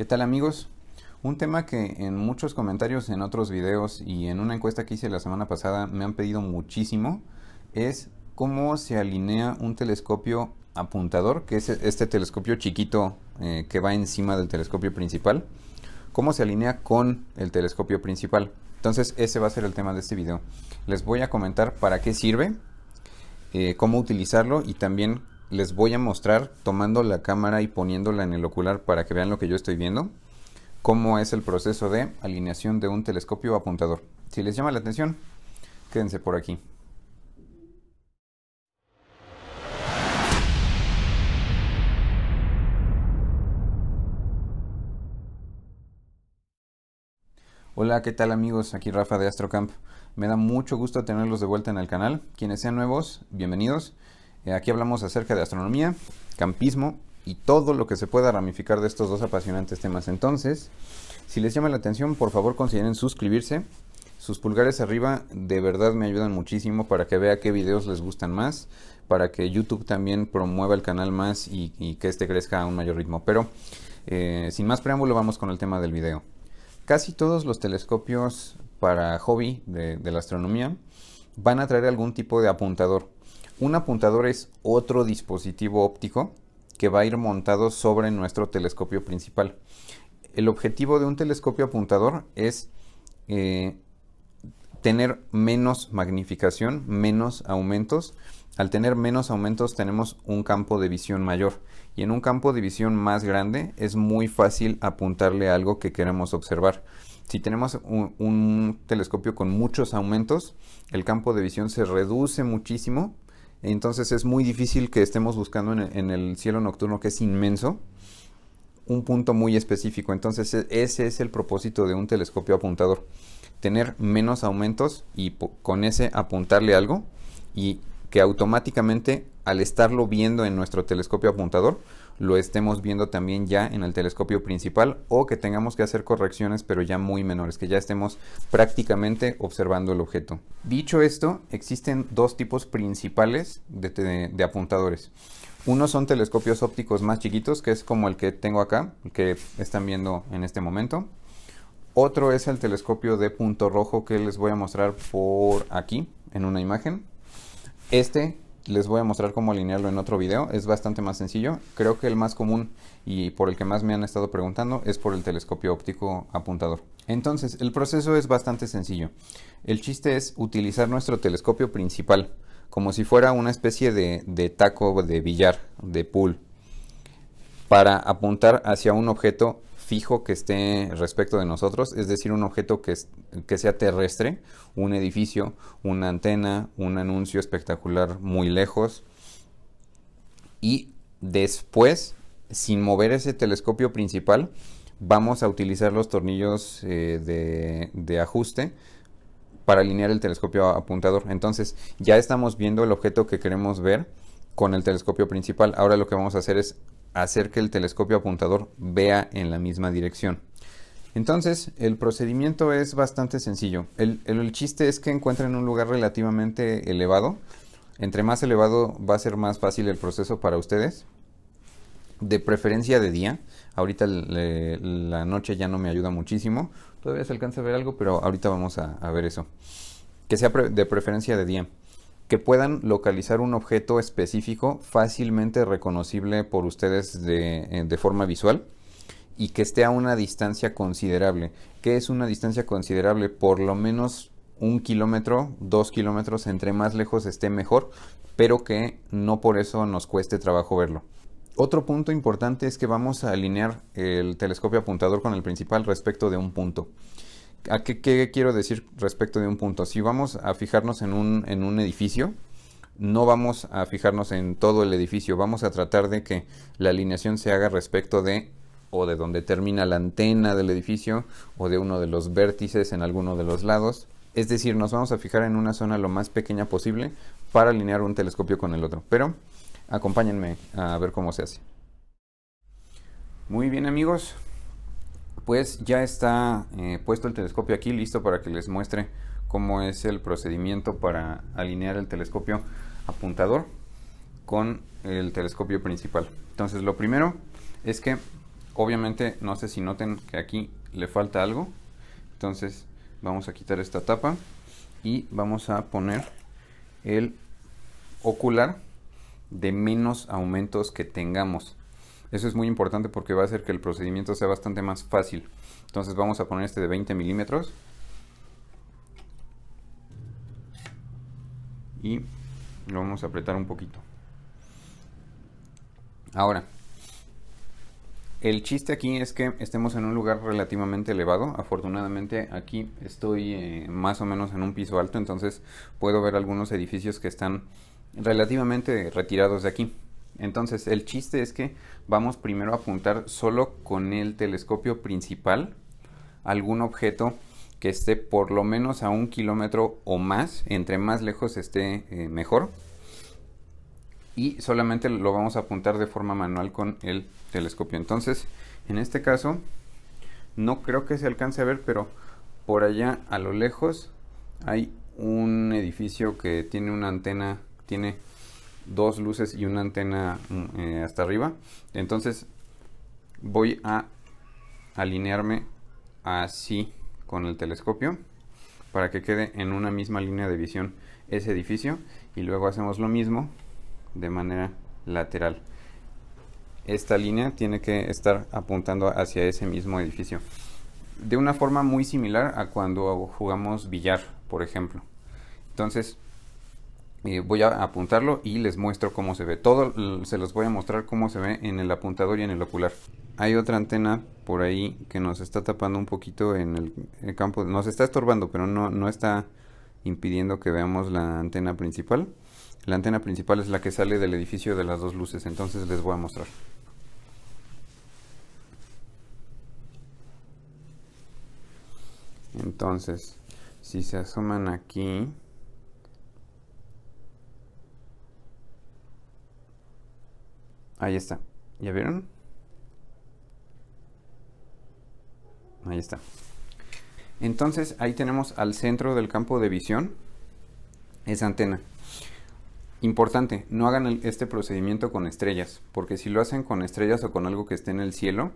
¿Qué tal amigos? Un tema que en muchos comentarios, en otros videos y en una encuesta que hice la semana pasada me han pedido muchísimo es cómo se alinea un telescopio apuntador, que es este telescopio chiquito eh, que va encima del telescopio principal, cómo se alinea con el telescopio principal. Entonces ese va a ser el tema de este video. Les voy a comentar para qué sirve, eh, cómo utilizarlo y también les voy a mostrar tomando la cámara y poniéndola en el ocular para que vean lo que yo estoy viendo, cómo es el proceso de alineación de un telescopio apuntador. Si les llama la atención, quédense por aquí. Hola, ¿qué tal amigos? Aquí Rafa de AstroCamp. Me da mucho gusto tenerlos de vuelta en el canal. Quienes sean nuevos, bienvenidos. Eh, aquí hablamos acerca de astronomía, campismo y todo lo que se pueda ramificar de estos dos apasionantes temas. Entonces, si les llama la atención, por favor consideren suscribirse. Sus pulgares arriba de verdad me ayudan muchísimo para que vea qué videos les gustan más, para que YouTube también promueva el canal más y, que este crezca a un mayor ritmo. Pero eh, sin más preámbulo, vamos con el tema del video. Casi todos los telescopios para hobby de la astronomía van a traer algún tipo de apuntador un apuntador es otro dispositivo óptico que va a ir montado sobre nuestro telescopio principal. El objetivo de un telescopio apuntador es eh, tener menos magnificación, menos aumentos. Al tener menos aumentos tenemos un campo de visión mayor y en un campo de visión más grande es muy fácil apuntarle algo que queremos observar. Si tenemos un telescopio con muchos aumentos, el campo de visión se reduce muchísimo entonces es muy difícil que estemos buscando en, el cielo nocturno, que es inmenso, un punto muy específico. Entonces e, ese es el propósito de un telescopio apuntador. Tener menos aumentos y con ese apuntarle algo y que automáticamente al estarlo viendo en nuestro telescopio apuntador lo estemos viendo también ya en el telescopio principal o que tengamos que hacer correcciones pero ya muy menores, que ya estemos prácticamente observando el objeto. Dicho esto, existen dos tipos principales de, apuntadores. Uno son telescopios ópticos más chiquitos, que es como el que tengo acá, que están viendo en este momento. Otro es el telescopio de punto rojo que les voy a mostrar por aquí en una imagen. Este les voy a mostrar cómo alinearlo en otro video, es bastante más sencillo. Creo que el más común y por el que más me han estado preguntando es por el telescopio óptico apuntador. Entonces, el proceso es bastante sencillo. El chiste es utilizar nuestro telescopio principal, como si fuera una especie de, taco de billar, de pool, para apuntar hacia un objeto fijo que esté respecto de nosotros, es decir, un objeto que, que sea terrestre, un edificio, una antena, un anuncio espectacular muy lejos. Y después, sin mover ese telescopio principal, vamos a utilizar los tornillos eh, de ajuste para alinear el telescopio apuntador. Entonces ya estamos viendo el objeto que queremos ver con el telescopio principal. Ahora lo que vamos a hacer es hacer que el telescopio apuntador vea en la misma dirección. Entonces, el procedimiento es bastante sencillo. El, el, chiste es que encuentren un lugar relativamente elevado. Entre más elevado va a ser más fácil el proceso para ustedes. De preferencia de día. Ahorita la noche ya no me ayuda muchísimo. Todavía se alcanza a ver algo, pero ahorita vamos a, ver eso. Que sea de preferencia de día que puedan localizar un objeto específico fácilmente reconocible por ustedes eh, de, forma visual y que esté a una distancia considerable. ¿Qué es una distancia considerable? Por lo menos un kilómetro, dos kilómetros, entre más lejos esté mejor, pero que no por eso nos cueste trabajo verlo. Otro punto importante es que vamos a alinear el telescopio apuntador con el principal respecto de un punto. ¿A qué, quiero decir respecto de un punto? Si vamos a fijarnos en un, en un edificio, no vamos a fijarnos en todo el edificio, vamos a tratar de que la alineación se haga respecto de o de donde termina la antena del edificio o de uno de los vértices en alguno de los lados. Es decir, nos vamos a fijar en una zona lo más pequeña posible para alinear un telescopio con el otro. Pero acompáñenme a ver cómo se hace. Muy bien amigos, pues ya está eh, puesto el telescopio aquí listo para que les muestre cómo es el procedimiento para alinear el telescopio apuntador con el telescopio principal. Entonces lo primero es que obviamente no sé si noten que aquí le falta algo. Entonces vamos a quitar esta tapa y vamos a poner el ocular de menos aumentos que tengamos. Eso es muy importante porque va a hacer que el procedimiento sea bastante más fácil. Entonces vamos a poner este de 20 milímetros. Y lo vamos a apretar un poquito. Ahora, el chiste aquí es que estemos en un lugar relativamente elevado. Afortunadamente aquí estoy eh, más o menos en un piso alto, entonces puedo ver algunos edificios que están relativamente retirados de aquí. Entonces el chiste es que vamos primero a apuntar solo con el telescopio principal algún objeto que esté por lo menos a un kilómetro o más, entre más lejos esté eh, mejor. Y solamente lo vamos a apuntar de forma manual con el telescopio. Entonces, en este caso, no creo que se alcance a ver, pero por allá a lo lejos hay un edificio que tiene una antena, tiene dos luces y una antena mm, eh, hasta arriba. Entonces voy a alinearme así con el telescopio para que quede en una misma línea de visión ese edificio y luego hacemos lo mismo de manera lateral. Esta línea tiene que estar apuntando hacia ese mismo edificio. De una forma muy similar a cuando jugamos billar, por ejemplo. Entonces, eh, voy a apuntarlo y les muestro cómo se ve. Todo se los voy a mostrar cómo se ve en el apuntador y en el ocular. Hay otra antena por ahí que nos está tapando un poquito en el, campo. Nos está estorbando, pero no, no está impidiendo que veamos la antena principal. La antena principal es la que sale del edificio de las dos luces, entonces les voy a mostrar. Entonces, si se asoman aquí, Ahí está. ¿Ya vieron? Ahí está. Entonces ahí tenemos al centro del campo de visión esa antena. Importante, no hagan este procedimiento con estrellas, porque si lo hacen con estrellas o con algo que esté en el cielo,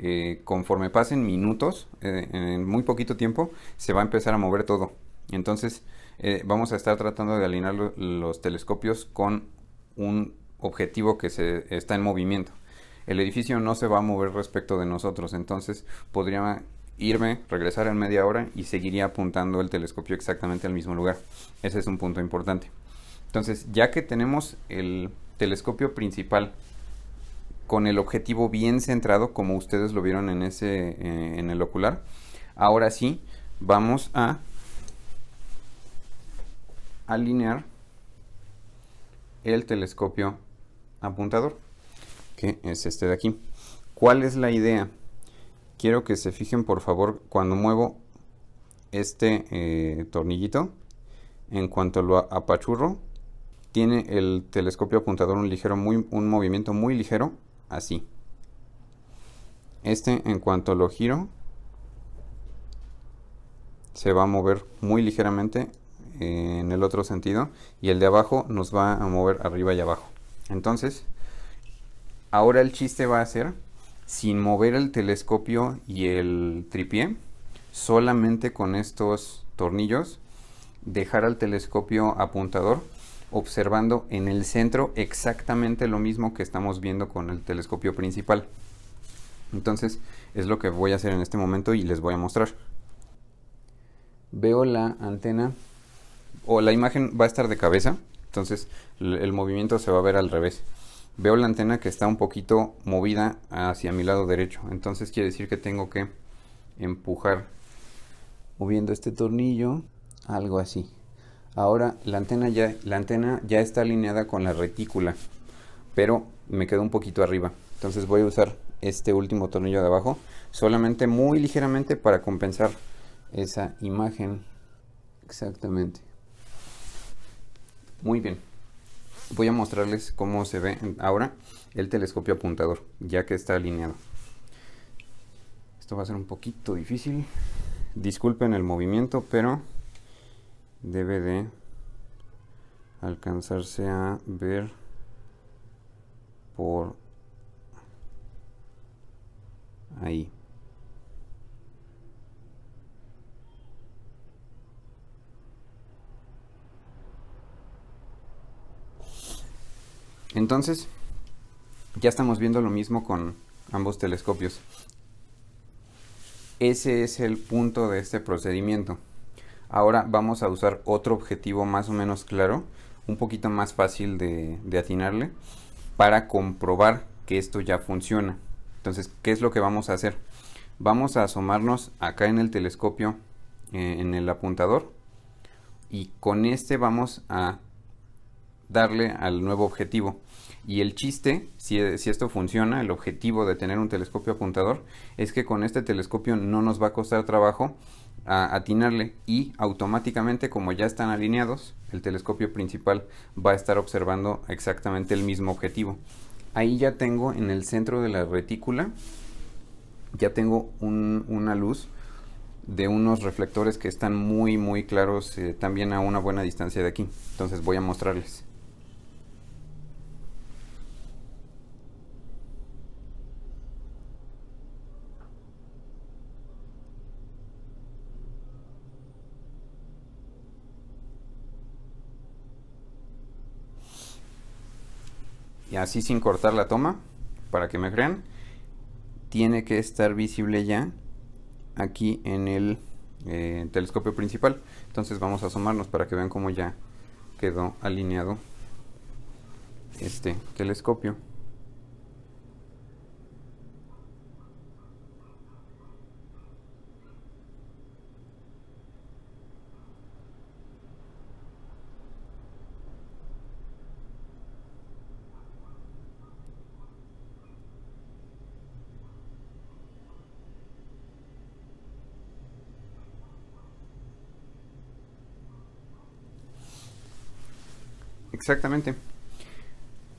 eh, conforme pasen minutos, eh, en muy poquito tiempo, se va a empezar a mover todo. Entonces eh, vamos a estar tratando de alinear los telescopios con un objetivo que se está en movimiento. El edificio no se va a mover respecto de nosotros, entonces podría irme, regresar en media hora y seguiría apuntando el telescopio exactamente al mismo lugar. Ese es un punto importante. Entonces, ya que tenemos el telescopio principal con el objetivo bien centrado, como ustedes lo vieron en ese eh, en el ocular, ahora sí vamos a alinear el telescopio apuntador, que es este de aquí. ¿Cuál es la idea? Quiero que se fijen por favor cuando muevo este eh, tornillito, en cuanto lo apachurro, tiene el telescopio apuntador un, ligero, muy, un movimiento muy ligero, así. Este en cuanto lo giro, se va a mover muy ligeramente eh, en el otro sentido y el de abajo nos va a mover arriba y abajo. Entonces, ahora el chiste va a ser, sin mover el telescopio y el tripié, solamente con estos tornillos, dejar al telescopio apuntador observando en el centro exactamente lo mismo que estamos viendo con el telescopio principal. Entonces es lo que voy a hacer en este momento y les voy a mostrar. Veo la antena o la imagen va a estar de cabeza, entonces el movimiento se va a ver al revés. Veo la antena que está un poquito movida hacia mi lado derecho. Entonces quiere decir que tengo que empujar moviendo este tornillo, algo así. Ahora la antena ya, la antena ya está alineada con la retícula, pero me quedó un poquito arriba. Entonces voy a usar este último tornillo de abajo, solamente muy ligeramente para compensar esa imagen. Exactamente. Muy bien. Voy a mostrarles cómo se ve ahora el telescopio apuntador, ya que está alineado. Esto va a ser un poquito difícil. Disculpen el movimiento, pero debe de alcanzarse a ver por ahí. Entonces, ya estamos viendo lo mismo con ambos telescopios. Ese es el punto de este procedimiento. Ahora vamos a usar otro objetivo más o menos claro, un poquito más fácil de, atinarle, para comprobar que esto ya funciona. Entonces, ¿qué es lo que vamos a hacer? Vamos a asomarnos acá en el telescopio, eh, en el apuntador, y con este vamos a darle al nuevo objetivo. Y el chiste, si, si, esto funciona, el objetivo de tener un telescopio apuntador, es que con este telescopio no nos va a costar trabajo a atinarle y automáticamente como ya están alineados, el telescopio principal va a estar observando exactamente el mismo objetivo. Ahí ya tengo en el centro de la retícula, ya tengo una luz de unos reflectores que están muy muy claros eh, también a una buena distancia de aquí. Entonces voy a mostrarles. y así sin cortar la toma, para que me crean, tiene que estar visible ya aquí en el eh, telescopio principal. Entonces vamos a asomarnos para que vean cómo ya quedó alineado este telescopio. Exactamente.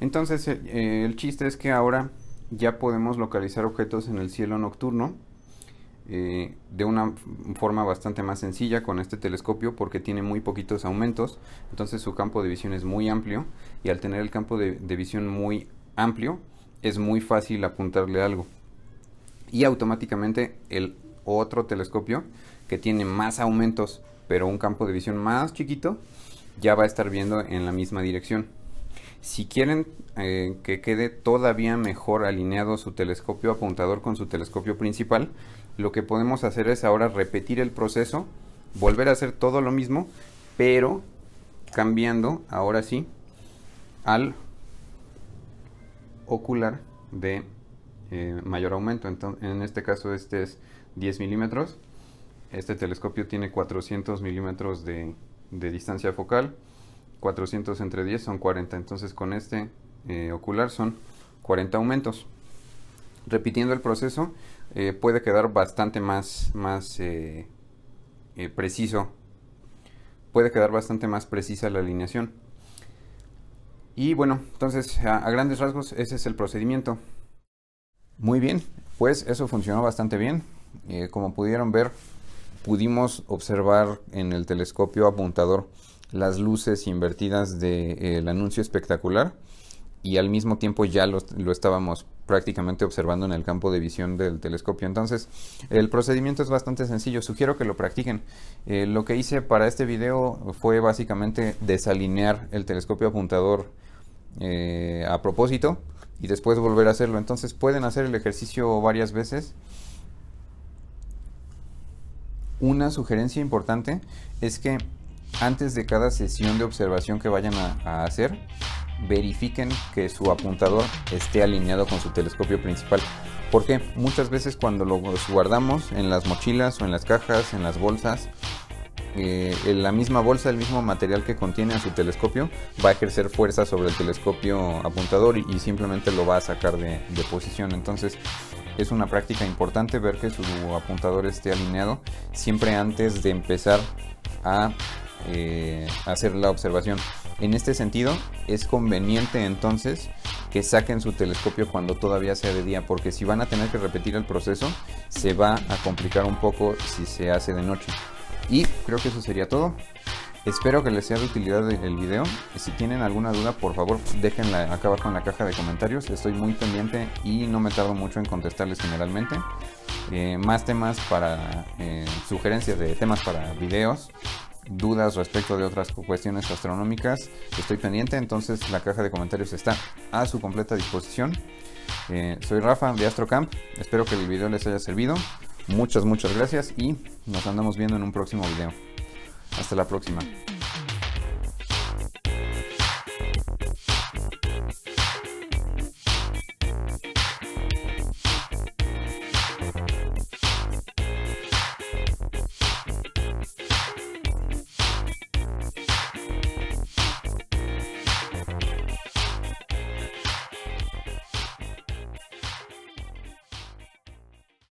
Entonces eh, eh, el chiste es que ahora ya podemos localizar objetos en el cielo nocturno eh, de una forma bastante más sencilla con este telescopio porque tiene muy poquitos aumentos, entonces su campo de visión es muy amplio y al tener el campo de visión muy amplio es muy fácil apuntarle algo. Y automáticamente el otro telescopio que tiene más aumentos pero un campo de visión más chiquito ya va a estar viendo en la misma dirección. Si quieren eh, que quede todavía mejor alineado su telescopio apuntador con su telescopio principal, lo que podemos hacer es ahora repetir el proceso, volver a hacer todo lo mismo, pero cambiando ahora sí al ocular de eh, mayor aumento. en este caso este es 10 milímetros. Este telescopio tiene 400 milímetros de de distancia focal, 400 entre 10 son 40, entonces con este eh, ocular son 40 aumentos. Repitiendo el proceso eh, puede quedar bastante más, más eh, preciso, puede quedar bastante más precisa la alineación. Y bueno, entonces a, a grandes rasgos ese es el procedimiento. Muy bien, pues eso funcionó bastante bien. como pudieron ver, pudimos observar en el telescopio apuntador las luces invertidas del eh, anuncio espectacular y al mismo tiempo ya lo, estábamos prácticamente observando en el campo de visión del telescopio. Entonces, el procedimiento es bastante sencillo, sugiero que lo practiquen. Eh, lo que hice para este video fue básicamente desalinear el telescopio apuntador eh, a propósito y después volver a hacerlo. Entonces, pueden hacer el ejercicio varias veces una sugerencia importante es que antes de cada sesión de observación que vayan a, hacer, verifiquen que su apuntador esté alineado con su telescopio principal. Porque muchas veces cuando lo guardamos en las mochilas o en las cajas, en las bolsas, eh, en la misma bolsa, el mismo material que contiene a su telescopio, va a ejercer fuerza sobre el telescopio apuntador y, simplemente lo va a sacar de, de, posición. Entonces, es una práctica importante ver que su apuntador esté alineado siempre antes de empezar a eh, hacer la observación. En este sentido, es conveniente entonces que saquen su telescopio cuando todavía sea de día, porque si van a tener que repetir el proceso, se va a complicar un poco si se hace de noche. Y creo que eso sería todo. Espero que les sea de utilidad el video. Si tienen alguna duda, por favor, déjenla acá abajo en la caja de comentarios. Estoy muy pendiente y no me tardo mucho en contestarles generalmente. Eh, más temas para eh, sugerencias de temas para videos, dudas respecto de otras cuestiones astronómicas. Estoy pendiente, entonces la caja de comentarios está a su completa disposición. Eh, soy Rafa de AstroCamp. Espero que el video les haya servido. Muchas, muchas gracias y nos andamos viendo en un próximo video. Hasta la próxima.